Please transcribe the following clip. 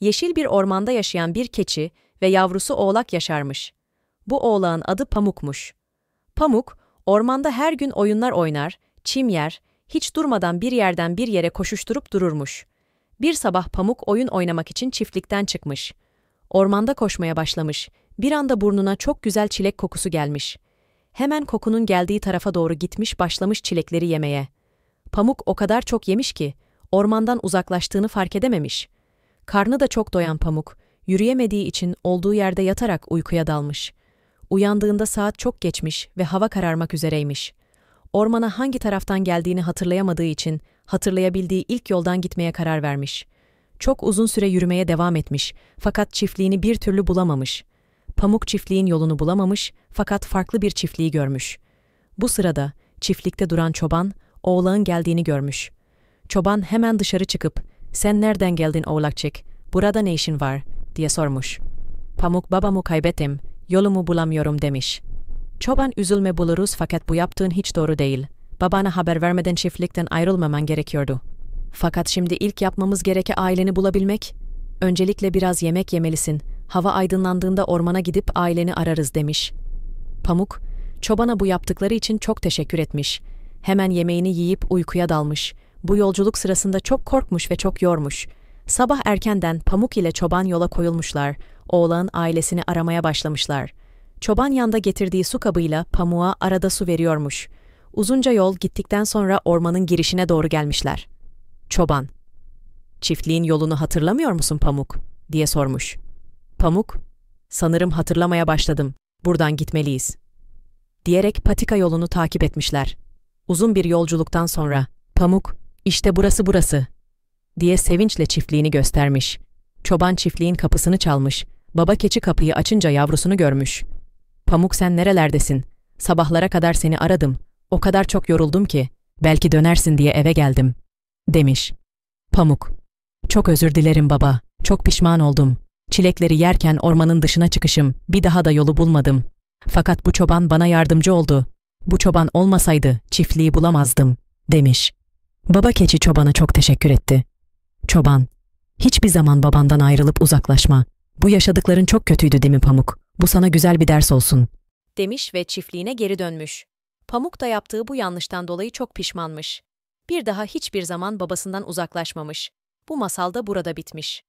yeşil bir ormanda yaşayan bir keçi ve yavrusu oğlak yaşarmış. Bu oğlağın adı Pamuk'muş. Pamuk, ormanda her gün oyunlar oynar, çim yer, hiç durmadan bir yerden bir yere koşuşturup dururmuş. Bir sabah Pamuk oyun oynamak için çiftlikten çıkmış. Ormanda koşmaya başlamış. Bir anda burnuna çok güzel çilek kokusu gelmiş. Hemen kokunun geldiği tarafa doğru gitmiş başlamış çilekleri yemeye. Pamuk o kadar çok yemiş ki ormandan uzaklaştığını fark edememiş. Karnı da çok doyan Pamuk, yürüyemediği için olduğu yerde yatarak uykuya dalmış. Uyandığında saat çok geçmiş ve hava kararmak üzereymiş. Ormana hangi taraftan geldiğini hatırlayamadığı için hatırlayabildiği ilk yoldan gitmeye karar vermiş. Çok uzun süre yürümeye devam etmiş fakat çiftliğini bir türlü bulamamış. Pamuk çiftliğin yolunu bulamamış fakat farklı bir çiftliği görmüş. Bu sırada çiftlikte duran çoban oğlağın geldiğini görmüş. Çoban hemen dışarı çıkıp sen nereden geldin oğlakçık? Burada ne işin var? diye sormuş. Pamuk babamı kaybettim, yolumu bulamıyorum demiş. Çoban üzülme buluruz fakat bu yaptığın hiç doğru değil. Babana haber vermeden çiftlikten ayrılmaman gerekiyordu. Fakat şimdi ilk yapmamız gereke aileni bulabilmek. Öncelikle biraz yemek yemelisin. Hava aydınlandığında ormana gidip aileni ararız demiş. Pamuk, çobana bu yaptıkları için çok teşekkür etmiş. Hemen yemeğini yiyip uykuya dalmış.'' Bu yolculuk sırasında çok korkmuş ve çok yormuş. Sabah erkenden Pamuk ile çoban yola koyulmuşlar, oğlan ailesini aramaya başlamışlar. Çoban yanda getirdiği su kabıyla pamuğa arada su veriyormuş. Uzunca yol gittikten sonra ormanın girişine doğru gelmişler. Çoban, çiftliğin yolunu hatırlamıyor musun Pamuk? diye sormuş. Pamuk, sanırım hatırlamaya başladım, buradan gitmeliyiz. Diyerek patika yolunu takip etmişler. Uzun bir yolculuktan sonra Pamuk, işte burası burası, diye sevinçle çiftliğini göstermiş. Çoban çiftliğin kapısını çalmış, baba keçi kapıyı açınca yavrusunu görmüş. Pamuk sen nerelerdesin? Sabahlara kadar seni aradım, o kadar çok yoruldum ki, belki dönersin diye eve geldim, demiş. Pamuk, çok özür dilerim baba, çok pişman oldum. Çilekleri yerken ormanın dışına çıkışım, bir daha da yolu bulmadım. Fakat bu çoban bana yardımcı oldu. Bu çoban olmasaydı çiftliği bulamazdım, demiş. Baba keçi çobana çok teşekkür etti. Çoban, hiçbir zaman babandan ayrılıp uzaklaşma. Bu yaşadıkların çok kötüydü değil mi Pamuk? Bu sana güzel bir ders olsun. Demiş ve çiftliğine geri dönmüş. Pamuk da yaptığı bu yanlıştan dolayı çok pişmanmış. Bir daha hiçbir zaman babasından uzaklaşmamış. Bu masal da burada bitmiş.